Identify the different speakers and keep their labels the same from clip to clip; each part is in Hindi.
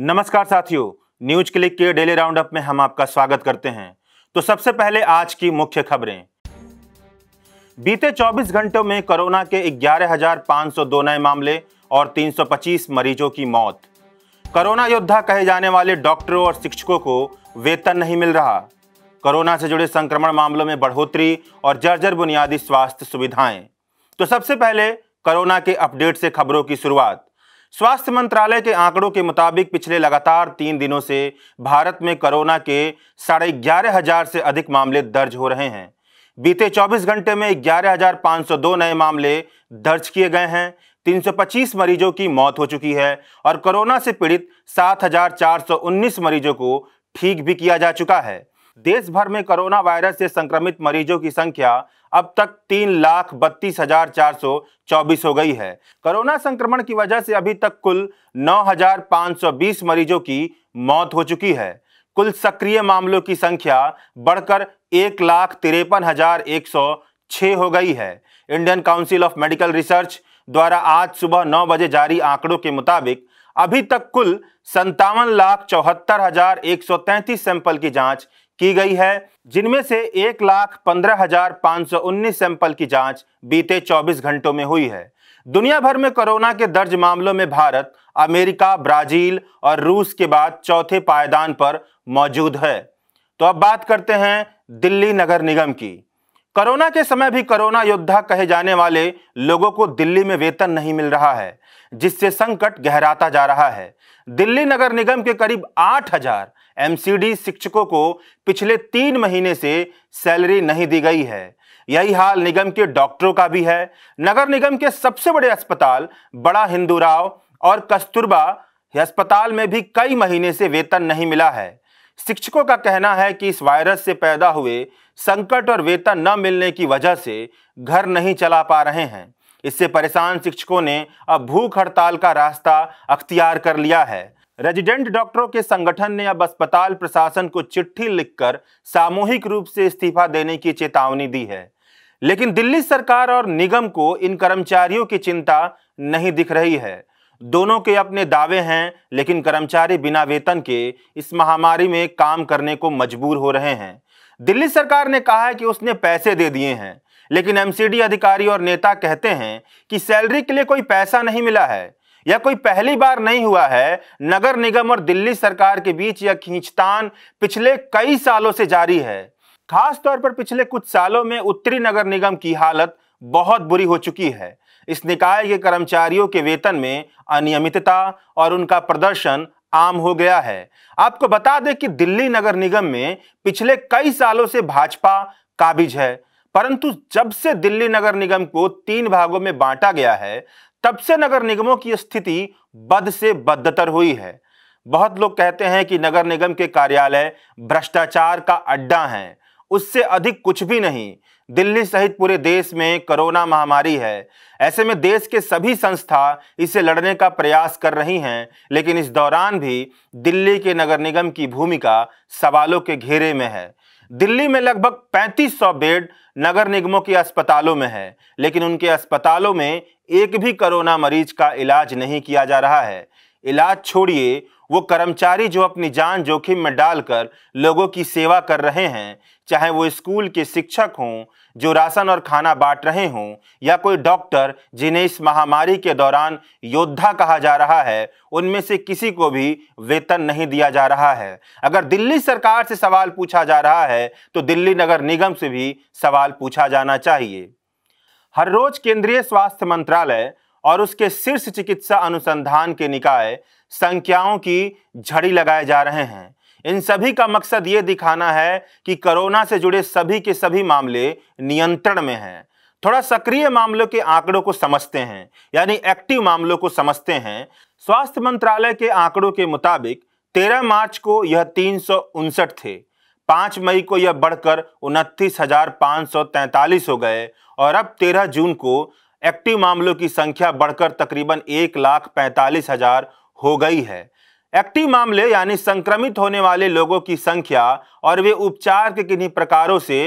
Speaker 1: नमस्कार साथियों न्यूज क्लिक के डेली राउंडअप में हम आपका स्वागत करते हैं तो सबसे पहले आज की मुख्य खबरें बीते 24 घंटों में कोरोना के 11,502 नए मामले और 325 मरीजों की मौत कोरोना योद्धा कहे जाने वाले डॉक्टरों और शिक्षकों को वेतन नहीं मिल रहा कोरोना से जुड़े संक्रमण मामलों में बढ़ोतरी और जर्जर बुनियादी स्वास्थ्य सुविधाएं तो सबसे पहले कोरोना के अपडेट से खबरों की शुरुआत स्वास्थ्य मंत्रालय के आंकड़ों के मुताबिक पिछले लगातार तीन दिनों से भारत में कोरोना के साढ़े ग्यारह हजार से अधिक मामले दर्ज हो रहे हैं बीते 24 घंटे में ग्यारह हजार पाँच सौ दो नए मामले दर्ज किए गए हैं 325 मरीजों की मौत हो चुकी है और कोरोना से पीड़ित 7,419 मरीजों को ठीक भी किया जा चुका है देश भर में कोरोना वायरस से संक्रमित मरीजों की संख्या अब तक तीन लाख बत्तीस हजार चार सौ चौबीस हो गई है कोरोना संक्रमण की वजह से अभी तक कुल नौ हजार पाँच सौ बीस मरीजों की मौत हो चुकी है कुल सक्रिय मामलों की संख्या बढ़कर एक लाख तिरपन हजार एक सौ छह हो गई है Indian Council of Medical Research द्वारा आज सुबह नौ बजे जारी आंकड़ों के मुताबिक अभी तक कुल संतावन लाख चौहत्तर हजार एक सौ तैंतीस सैंपल की जांच की गई है जिनमें से एक लाख पंद्रह हजार पाँच सौ उन्नीस सैंपल की जांच बीते 24 घंटों में हुई है दुनिया भर में कोरोना के दर्ज मामलों में भारत अमेरिका ब्राजील और रूस के बाद चौथे पायदान पर मौजूद है तो अब बात करते हैं दिल्ली नगर निगम की कोरोना के समय भी कोरोना योद्धा कहे जाने वाले लोगों को दिल्ली में वेतन नहीं मिल रहा है जिससे संकट गहराता जा रहा है दिल्ली नगर निगम के करीब आठ हजार एमसीडी शिक्षकों को पिछले तीन महीने से सैलरी नहीं दी गई है यही हाल निगम के डॉक्टरों का भी है नगर निगम के सबसे बड़े अस्पताल बड़ा हिंदू राव और कस्तूरबा अस्पताल में भी कई महीने से वेतन नहीं मिला है शिक्षकों का कहना है कि इस वायरस से पैदा हुए संकट और वेतन न मिलने की वजह से घर नहीं चला पा रहे हैं इससे परेशान शिक्षकों ने अब भूख हड़ताल का रास्ता अख्तियार कर लिया है रेजिडेंट डॉक्टरों के संगठन ने अब अस्पताल प्रशासन को चिट्ठी लिखकर सामूहिक रूप से इस्तीफा देने की चेतावनी दी है लेकिन दिल्ली सरकार और निगम को इन कर्मचारियों की चिंता नहीं दिख रही है दोनों के अपने दावे हैं लेकिन कर्मचारी बिना वेतन के इस महामारी में काम करने को मजबूर हो रहे हैं दिल्ली सरकार ने कहा है कि उसने पैसे दे दिए हैं लेकिन एमसीडी अधिकारी और नेता कहते हैं कि सैलरी के लिए कोई पैसा नहीं मिला है यह कोई पहली बार नहीं हुआ है नगर निगम और दिल्ली सरकार के बीच यह खींचतान पिछले कई सालों से जारी है खास तौर पर पिछले कुछ सालों में उत्तरी नगर निगम की हालत बहुत बुरी हो चुकी है इस निकाय के कर्मचारियों के वेतन में अनियमितता और उनका प्रदर्शन आम हो गया है आपको बता दें कि दिल्ली नगर निगम में पिछले कई सालों से भाजपा काबिज है परंतु जब से दिल्ली नगर निगम को तीन भागों में बांटा गया है तब से नगर निगमों की स्थिति बद से बदतर हुई है बहुत लोग कहते हैं कि नगर निगम के कार्यालय भ्रष्टाचार का अड्डा हैं उससे अधिक कुछ भी नहीं दिल्ली सहित पूरे देश में कोरोना महामारी है ऐसे में देश के सभी संस्था इसे लड़ने का प्रयास कर रही हैं लेकिन इस दौरान भी दिल्ली के नगर निगम की भूमिका सवालों के घेरे में है दिल्ली में लगभग 3500 बेड नगर निगमों के अस्पतालों में है लेकिन उनके अस्पतालों में एक भी कोरोना मरीज का इलाज नहीं किया जा रहा है इलाज छोड़िए वो कर्मचारी जो अपनी जान जोखिम में डालकर लोगों की सेवा कर रहे हैं चाहे वो स्कूल के शिक्षक हों जो राशन और खाना बांट रहे हों या कोई डॉक्टर जिन्हें इस महामारी के दौरान योद्धा कहा जा रहा है उनमें से किसी को भी वेतन नहीं दिया जा रहा है अगर दिल्ली सरकार से सवाल पूछा जा रहा है तो दिल्ली नगर निगम से भी सवाल पूछा जाना चाहिए हर रोज केंद्रीय स्वास्थ्य मंत्रालय और उसके शीर्ष चिकित्सा अनुसंधान के निकाय संख्याओं की झड़ी लगाए जा रहे हैं इन सभी का मकसद ये दिखाना है कि कोरोना से जुड़े सभी के सभी मामले नियंत्रण में हैं थोड़ा सक्रिय मामलों के आंकड़ों को समझते हैं यानी एक्टिव मामलों को समझते हैं स्वास्थ्य मंत्रालय के आंकड़ों के मुताबिक 13 मार्च को यह तीन थे 5 मई को यह बढ़कर उनतीस हो गए और अब 13 जून को एक्टिव मामलों की संख्या बढ़कर तकरीबन एक लाख पैंतालीस हजार हो गई है एक्टिव मामले यानी संक्रमित होने वाले लोगों की संख्या और वे उपचार के किन्हीं प्रकारों से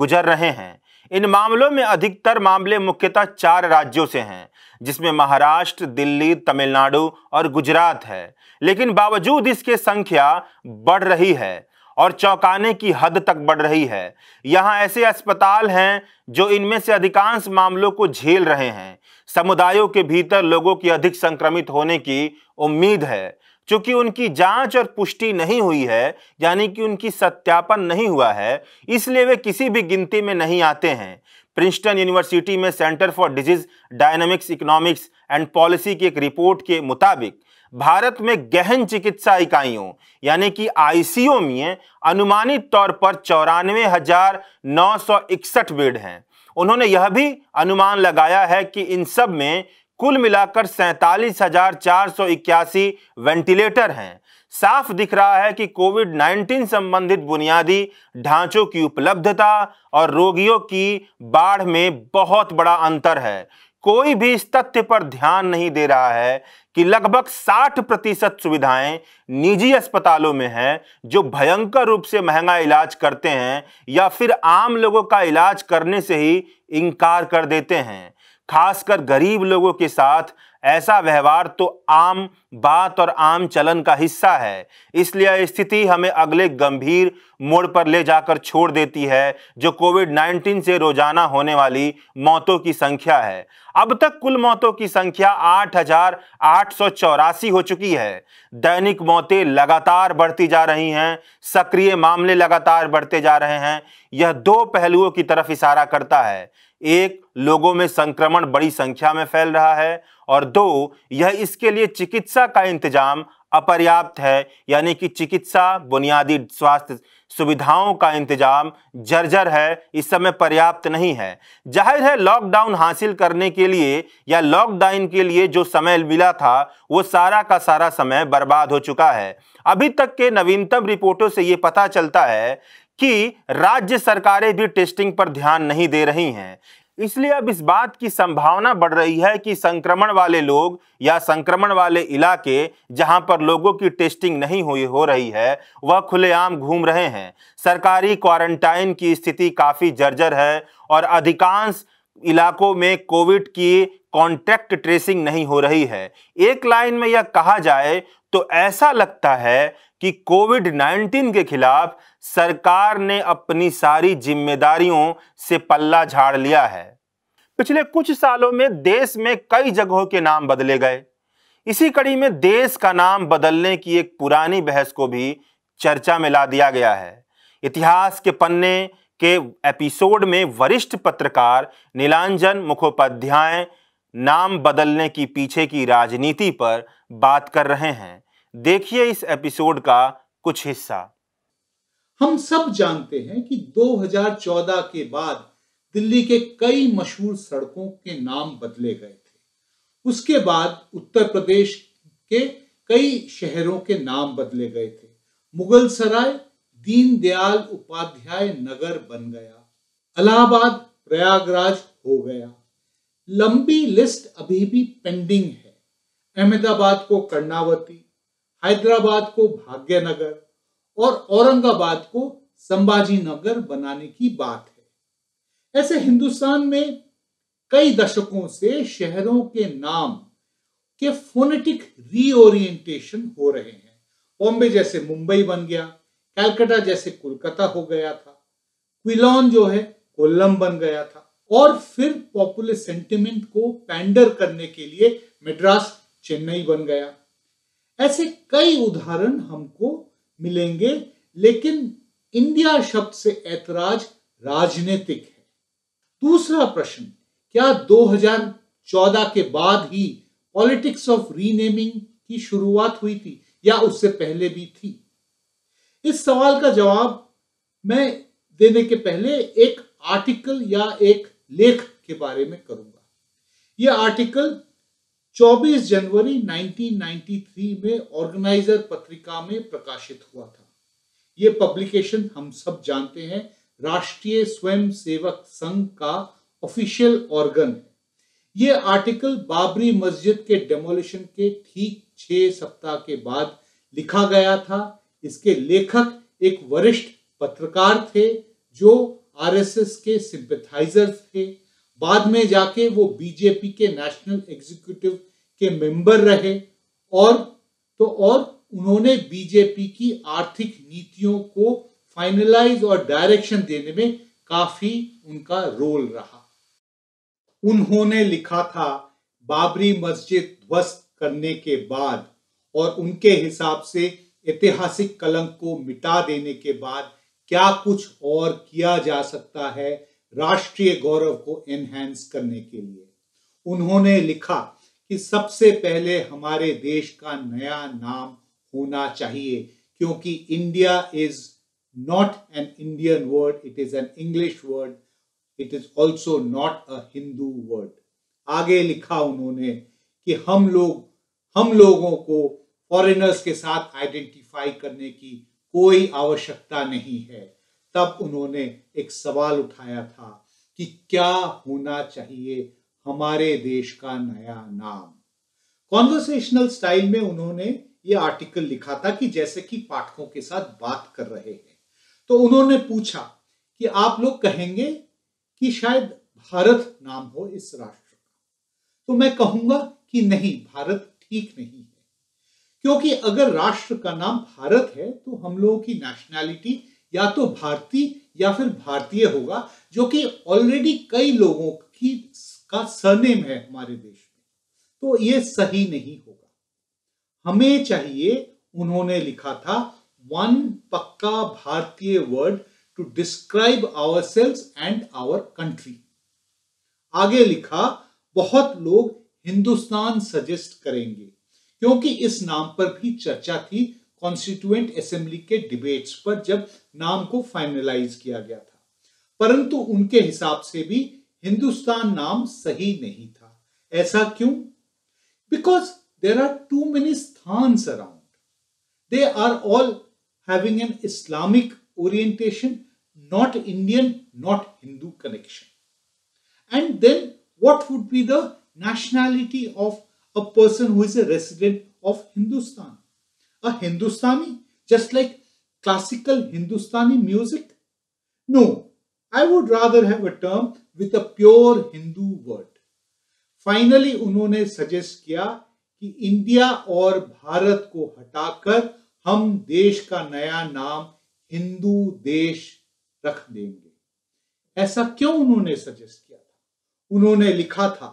Speaker 1: गुजर रहे हैं इन मामलों में अधिकतर मामले मुख्यतः चार राज्यों से हैं जिसमें महाराष्ट्र दिल्ली तमिलनाडु और गुजरात है लेकिन बावजूद इसके संख्या बढ़ रही है और चौंकाने की हद तक बढ़ रही है यहाँ ऐसे अस्पताल हैं जो इनमें से अधिकांश मामलों को झेल रहे हैं समुदायों के भीतर लोगों की अधिक संक्रमित होने की उम्मीद है चूंकि उनकी जांच और पुष्टि नहीं हुई है यानी कि उनकी सत्यापन नहीं हुआ है इसलिए वे किसी भी गिनती में नहीं आते हैं प्रिंसटन यूनिवर्सिटी में centre for disease dynamics economics and policy की एक रिपोर्ट के मुताबिक भारत में गहन चिकित्सा इकाइयों यानी कि आईसीयू में अनुमानित तौर पर चौरानवे हजार नौ सौ इकसठ बेड हैं उन्होंने यह भी अनुमान लगाया है कि इन सब में कुल मिलाकर सैंतालीस हजार चार सौ इक्यासी वेंटिलेटर हैं साफ दिख रहा है कि कोविड 19 संबंधित बुनियादी ढांचों की उपलब्धता और रोगियों की बाढ़ में बहुत बड़ा अंतर है कोई भी इस तथ्य पर ध्यान नहीं दे रहा है कि लगभग 60 प्रतिशत सुविधाएं निजी अस्पतालों में हैं जो भयंकर रूप से महंगा इलाज करते हैं या फिर आम लोगों का इलाज करने से ही इनकार कर देते हैं खासकर गरीब लोगों के साथ ऐसा व्यवहार तो आम बात और आम चलन का हिस्सा है इसलिए स्थिति हमें अगले गंभीर मोड़ पर ले जाकर छोड़ देती है जो कोविड 19 से रोजाना होने वाली मौतों की संख्या है अब तक कुल मौतों की संख्या आठ हो चुकी है दैनिक मौतें लगातार बढ़ती जा रही हैं सक्रिय मामले लगातार बढ़ते जा रहे हैं यह दो पहलुओं की तरफ इशारा करता है एक लोगों में संक्रमण बड़ी संख्या में फैल रहा है और दो यह इसके लिए चिकित्सा का इंतजाम अपर्याप्त है यानी कि चिकित्सा बुनियादी स्वास्थ्य सुविधाओं का इंतजाम जर्जर है इस समय पर्याप्त नहीं है जाहिर है लॉकडाउन हासिल करने के लिए या लॉकडाउन के लिए जो समय मिला था वो सारा का सारा समय बर्बाद हो चुका है अभी तक के नवीनतम रिपोर्टों से ये पता चलता है कि राज्य सरकारें भी टेस्टिंग पर ध्यान नहीं दे रही हैं इसलिए अब इस बात की संभावना बढ़ रही है कि संक्रमण वाले लोग या संक्रमण वाले इलाके जहां पर लोगों की टेस्टिंग नहीं हुई हो रही है वह खुलेआम घूम रहे हैं सरकारी क्वारंटाइन की स्थिति काफ़ी जर्जर है और अधिकांश इलाकों में कोविड की कॉन्टैक्ट ट्रेसिंग नहीं हो रही है एक लाइन में यह कहा जाए तो ऐसा लगता है कि कोविड 19 के खिलाफ सरकार ने अपनी सारी जिम्मेदारियों से पल्ला झाड़ लिया है पिछले कुछ सालों में देश में कई जगहों के नाम बदले गए इसी कड़ी में देश का नाम बदलने की एक पुरानी बहस को भी चर्चा में ला दिया गया है इतिहास के पन्ने के एपिसोड में वरिष्ठ पत्रकार नीलांजन मुखोपाध्याय नाम बदलने की पीछे की राजनीति पर बात कर रहे हैं देखिए इस एपिसोड का कुछ हिस्सा
Speaker 2: हम सब जानते हैं कि 2014 के बाद दिल्ली के कई मशहूर सड़कों के नाम बदले गए थे उसके बाद उत्तर प्रदेश के कई शहरों के नाम बदले गए थे मुगल सराय दीनदयाल उपाध्याय नगर बन गया अलाहाबाद प्रयागराज हो गया लंबी लिस्ट अभी भी पेंडिंग है अहमदाबाद को कर्णावती हैदराबाद को भाग्यनगर और औरंगाबाद को संभाजी नगर बनाने की बात है ऐसे हिंदुस्तान में कई दशकों से शहरों के नाम के फोनेटिक रीओरिएंटेशन हो रहे हैं बॉम्बे जैसे मुंबई बन गया कैलकाटा जैसे कोलकाता हो गया था क्विलॉन जो है कोल्लम बन गया था और फिर पॉपुलर सेंटिमेंट को पैंडर करने के लिए मेड्रास चेन्नई बन गया ऐसे कई उदाहरण हमको मिलेंगे लेकिन इंडिया शब्द से ऐतराज राजनीतिक है दूसरा प्रश्न क्या 2014 के बाद ही पॉलिटिक्स ऑफ रीनेमिंग की शुरुआत हुई थी या उससे पहले भी थी इस सवाल का जवाब मैं देने के पहले एक आर्टिकल या एक लेख के बारे में करूंगा यह आर्टिकल 24 जनवरी 1993 में ऑर्गेनाइजर पत्रिका में प्रकाशित हुआ था ये पब्लिकेशन हम सब जानते हैं राष्ट्रीय स्वयं सेवक संघ का ऑफिशियल ऑर्गन है ये आर्टिकल बाबरी मस्जिद के डेमोलिशन के ठीक छह सप्ताह के बाद लिखा गया था इसके लेखक एक वरिष्ठ पत्रकार थे जो आरएसएस के सिंपथाइजर थे बाद में जाके वो बीजेपी के नेशनल एग्जीक्यूटिव के मेंबर रहे और तो और उन्होंने बीजेपी की आर्थिक नीतियों को फाइनलाइज और डायरेक्शन देने में काफी उनका रोल रहा उन्होंने लिखा था बाबरी मस्जिद ध्वस्त करने के बाद और उनके हिसाब से ऐतिहासिक कलंक को मिटा देने के बाद क्या कुछ और किया जा सकता है राष्ट्रीय गौरव को एनहेंस करने के लिए उन्होंने लिखा कि सबसे पहले हमारे देश का नया नाम होना चाहिए क्योंकि India is not an Indian word it is an English word it is also not a Hindu word आगे लिखा उन्होंने कि हम लोग हम लोगों को फॉरेनर्स के साथ आइडेंटिफाई करने की कोई आवश्यकता नहीं है तब उन्होंने एक सवाल उठाया था कि क्या होना चाहिए हमारे देश का नया नाम कॉन्वर्सेशनल स्टाइल में उन्होंने ये आर्टिकल लिखा था कि जैसे कि पाठकों के साथ बात कर रहे हैं तो उन्होंने पूछा कि आप लोग कहेंगे कि शायद भारत नाम हो इस राष्ट्र का तो मैं कहूंगा कि नहीं भारत ठीक नहीं है क्योंकि अगर राष्ट्र का नाम भारत है तो हम लोगों की नेशनैलिटी या तो भारतीय या फिर भारतीय होगा जो कि ऑलरेडी कई लोगों की का सरनेम है हमारे देश में तो ये सही नहीं होगा हमें चाहिए उन्होंने लिखा था one pukka Bharatiya word to describe our selves and our country आगे लिखा बहुत लोग हिंदुस्तान सजेस्ट करेंगे क्योंकि इस नाम पर भी चर्चा थी कॉन्स्टिट्यूएंट असेंबली के डिबेट्स पर जब नाम को फाइनलाइज किया गया था परंतु उनके हिसाब से भी हिंदुस्तान नाम सही नहीं था ऐसा क्यों because there are too many sthan around they are all having an Islamic orientation not Indian not Hindu connection and then what would be the nationality of a person who is a resident of Hindustan a Hindustani, just like classical Hindustani music? No, I would rather have a term with a pure Hindu word. Finally, उन्होंने suggest किया कि India और भारत को हटाकर हम देश का नया नाम हिंदू देश रख देंगे ऐसा क्यों उन्होंने सजेस्ट किया था उन्होंने लिखा था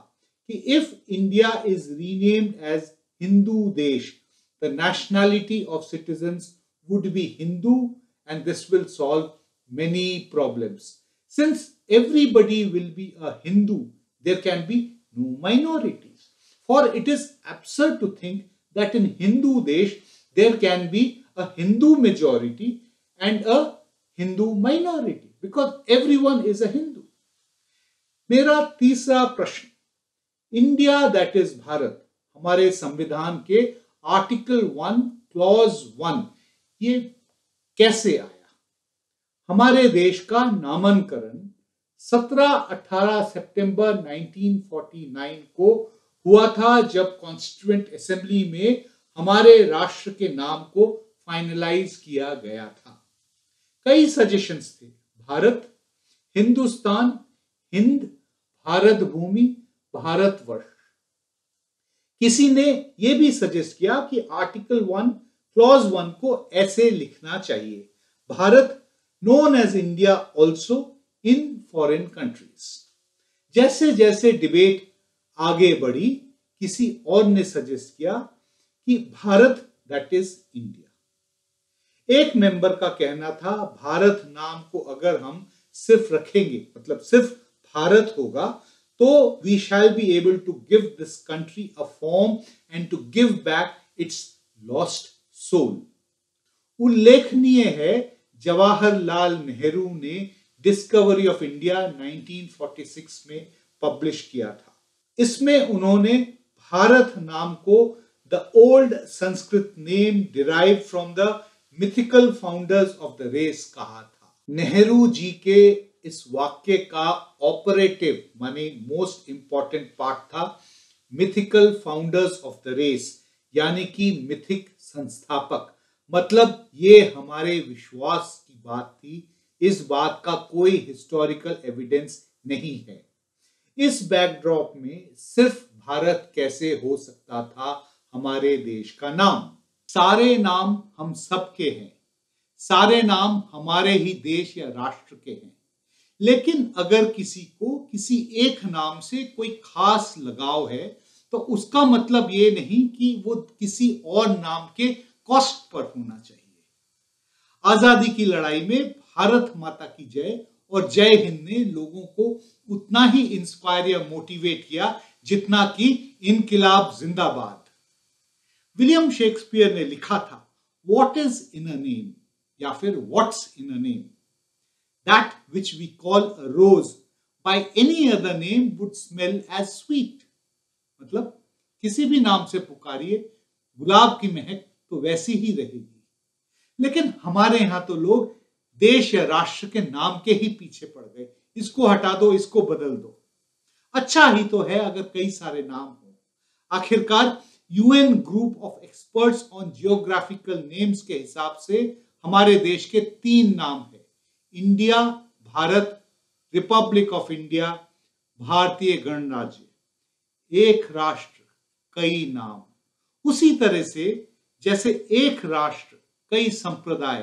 Speaker 2: कि if India is renamed as Hindu Desh the nationality of citizens would be Hindu and this will solve many problems. Since everybody will be a Hindu, there can be no minorities. For it is absurd to think that in Hindu Desh there can be a Hindu majority and a Hindu minority because everyone is a Hindu. मेरा तीसरा प्रश्न India that is Bharat, Bharat हमारे संविधान के आर्टिकल वन क्लॉज वन ये कैसे आया हमारे देश का नामांकरण 17-18 सितंबर 1949 को हुआ था जब कॉन्स्टिट्यूंट असेंबली में हमारे राष्ट्र के नाम को फाइनलाइज किया गया था कई सजेशंस थे भारत हिंदुस्तान हिंद भारत भूमि भारतवर्ष किसी ने यह भी सजेस्ट किया कि आर्टिकल वन क्लॉज वन को ऐसे लिखना चाहिए Bharat known as India also in foreign countries जैसे जैसे डिबेट आगे बढ़ी किसी और ने सजेस्ट किया कि भारत दैट इज इंडिया एक मेंबर का कहना था भारत नाम को अगर हम सिर्फ रखेंगे मतलब सिर्फ भारत होगा तो we shall be able to give this country a form and to give back its lost soul उल्लेखनीय है जवाहरलाल नेहरू ने डिस्कवरी ऑफ इंडिया 1946 में पब्लिश किया था इसमें उन्होंने भारत नाम को the old Sanskrit name derive from the mythical founders of the race कहा था नेहरू जी के इस वाक्य का ऑपरेटिव माने मोस्ट इंपॉर्टेंट पार्ट था mythical founders of the race यानी कि मिथिक संस्थापक मतलब ये हमारे विश्वास की बात थी इस बात का कोई हिस्टोरिकल एविडेंस नहीं है इस बैकड्रॉप में सिर्फ भारत कैसे हो सकता था हमारे देश का नाम सारे नाम हम सबके हैं सारे नाम हमारे ही देश या राष्ट्र के हैं लेकिन अगर किसी को किसी एक नाम से कोई खास लगाव है तो उसका मतलब ये नहीं कि वो किसी और नाम के कॉस्ट पर होना चाहिए आजादी की लड़ाई में भारत माता की जय और जय हिंद ने लोगों को उतना ही इंस्पायर या मोटिवेट किया जितना कि इनकलाब जिंदाबाद विलियम शेक्सपियर ने लिखा था वॉट इज इन नेम या फिर what's in um name that which we call a rose by any other name would smell as sweet मतलब किसी भी नाम से पुकारिए गुलाब की महक तो वैसी ही रहेगी लेकिन हमारे यहाँ तो लोग देश या राष्ट्र के नाम के ही पीछे पड़ गए इसको हटा दो इसको बदल दो अच्छा ही तो है अगर कई सारे नाम हो आखिरकार UN group of experts on geographical names के हिसाब से हमारे देश के तीन नाम है India Bharat republic of India Bharatiya Ganarajya एक राष्ट्र कई नाम उसी तरह से जैसे एक राष्ट्र कई संप्रदाय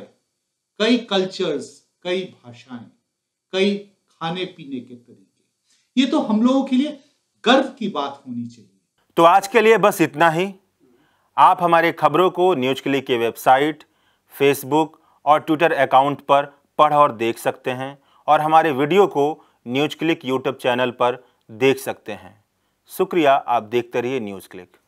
Speaker 2: कई कल्चर्स कई भाषाएं कई खाने पीने के तरीके ये तो हम लोगों के लिए
Speaker 1: गर्व की बात होनी चाहिए तो आज के लिए बस इतना ही आप हमारे खबरों को न्यूज क्लिक की वेबसाइट फेसबुक और ट्विटर अकाउंट पर पढ़ और देख सकते हैं और हमारे वीडियो को न्यूज क्लिक यूट्यूब चैनल पर देख सकते हैं शुक्रिया आप देखते रहिए न्यूज क्लिक